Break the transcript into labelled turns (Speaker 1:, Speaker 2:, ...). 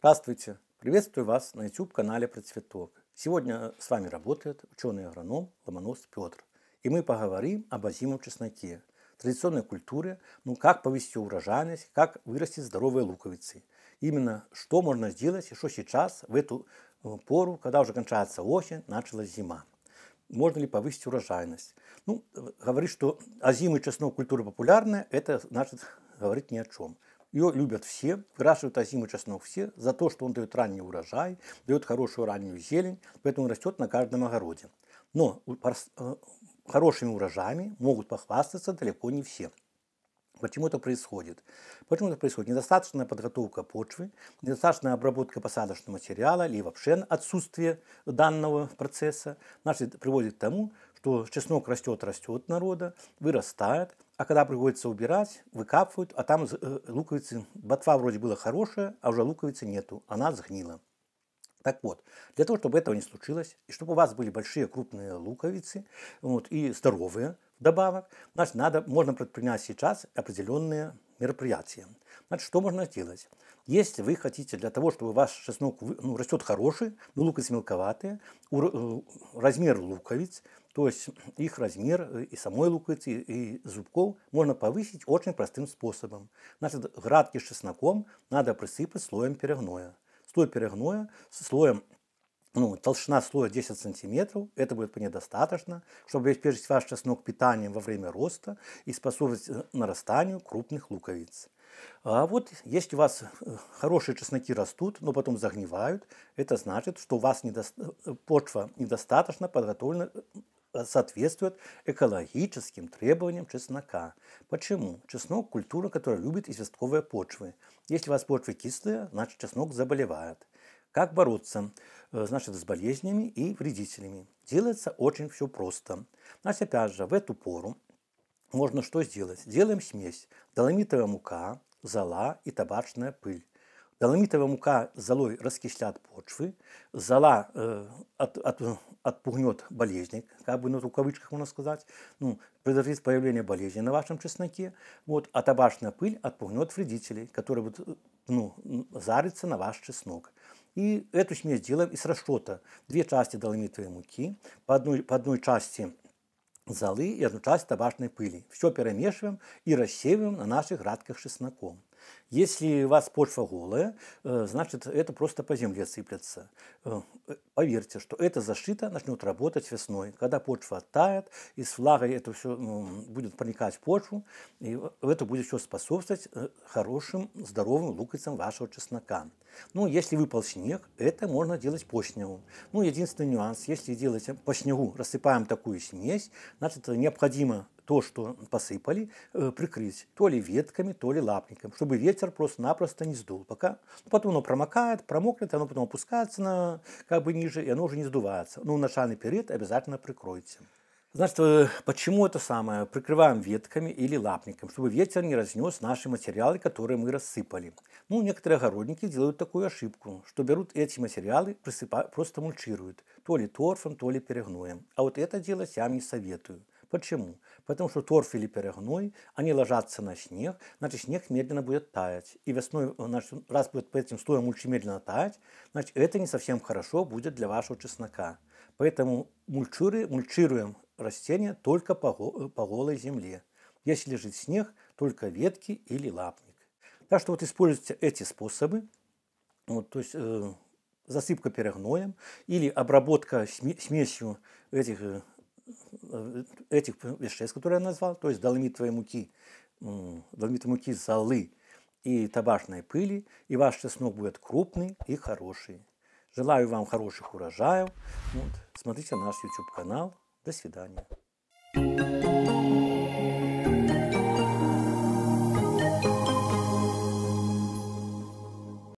Speaker 1: Здравствуйте! Приветствую вас на YouTube-канале про цветок. Сегодня с вами работает ученый-агроном Ломонос Петр. И мы поговорим об озимом чесноке, традиционной культуре, ну как повести урожайность, как вырастить здоровые луковицы. Именно что можно сделать и что сейчас, в эту э, пору, когда уже кончается осень, началась зима. Можно ли повысить урожайность? Ну, говорит, что озимый чеснок культура популярная, это значит говорить ни о чем. Ее любят все, выращивают озимый чеснок все за то, что он дает ранний урожай, дает хорошую раннюю зелень, поэтому он растет на каждом огороде. Но э, хорошими урожаями могут похвастаться далеко не все. Почему это происходит? Почему это происходит? Недостаточная подготовка почвы, недостаточная обработка посадочного материала, или вообще отсутствие данного процесса значит, приводит к тому, что чеснок растет, растет народа, вырастает, а когда приходится убирать, выкапывают, а там э, луковицы, ботва вроде была хорошая, а уже луковицы нету, она сгнила. Так вот, для того, чтобы этого не случилось, и чтобы у вас были большие крупные луковицы вот, и здоровые добавок, значит, надо, можно предпринять сейчас определенные мероприятие. Значит, что можно сделать? Если вы хотите для того, чтобы ваш чеснок ну, растет хороший, но ну, луковицы мелковатые, э, размер луковиц, то есть их размер э, и самой луковицы, и зубков можно повысить очень простым способом. Значит, грядки с чесноком надо присыпать слоем перегноя. Слой перегноя, с слоем ну, толщина слоя 10 сантиметров, это будет недостаточно, чтобы обеспечить ваш чеснок питанием во время роста и способствовать э, нарастанию крупных луковиц. А вот если у вас э, хорошие чесноки растут, но потом загнивают, это значит, что у вас недоста... Э, почва недостаточно подготовлена соответствует экологическим требованиям чеснока. Почему? Чеснок – культура, которая любит известковые почвы. Если у вас почвы кислые, значит чеснок заболевает. Как бороться? Э, значит, с болезнями и вредителями. Делается очень все просто. Значит, опять же, в эту пору можно что сделать? Делаем смесь. Доломитовая мука, зола и табачная пыль. Доломитовая мука с золой раскислят почвы, зола э, от, от, отпугнет болезни, как бы на рукавычках можно сказать, ну, предотвратит появление болезни на вашем чесноке, вот, а табачная пыль отпугнет вредителей, которые будут э, ну, зариться на ваш чеснок. И эту смесь делаем из расчета. Две части доломитовой муки, по одной, по одной части золы и одну часть табачной пыли. Все перемешиваем и рассеиваем на наших радках чесноком. Если у вас почва голая, э, значит это просто по земле сыплется. Э, э, поверьте, что эта зашито начнет работать весной, когда почва оттает, с влагой это все ну, будет проникать в почву, и это будет все способствовать хорошим, здоровым луковицам вашего чеснока. Ну, если выпал снег, это можно делать по снегу. Ну, единственный нюанс, если делать по снегу, рассыпаем такую смесь, значит необходимо то, что посыпали, э, прикрыть то ли ветками, то ли лапником, чтобы ветер просто-напросто не сдул. Пока, ну, потом оно промокает, промокнет, оно потом опускается на, как бы ниже, и оно уже не сдувается. Но ну, на начальный период обязательно прикройте. Значит, э, почему это самое? Прикрываем ветками или лапником, чтобы ветер не разнес наши материалы, которые мы рассыпали. Ну, некоторые огородники делают такую ошибку, что берут эти материалы, присыпа... просто мульчируют. То ли торфом, то ли перегноем. А вот это делать я не советую. Почему? Потому что торф или перегной, они ложатся на снег, значит снег медленно будет таять. И весной, э, значит, раз будет по этим слоям мульчи медленно таять, значит это не совсем хорошо будет для вашего чеснока. Поэтому мульчуры, мульчируем растения только по, э, по голой земле. Если лежит снег, только ветки или лапник. Так что вот используйте эти способы. Вот, то есть э, засыпка перегноем или обработка смесью этих э, Э, этих веществ, э, которые я назвал, то есть доломитовой муки, доломитовой муки золы и табачной пыли, и ваш чеснок будет крупный и хороший. Желаю вам хороших урожаев. Вот. Смотрите наш YouTube-канал. До свидания.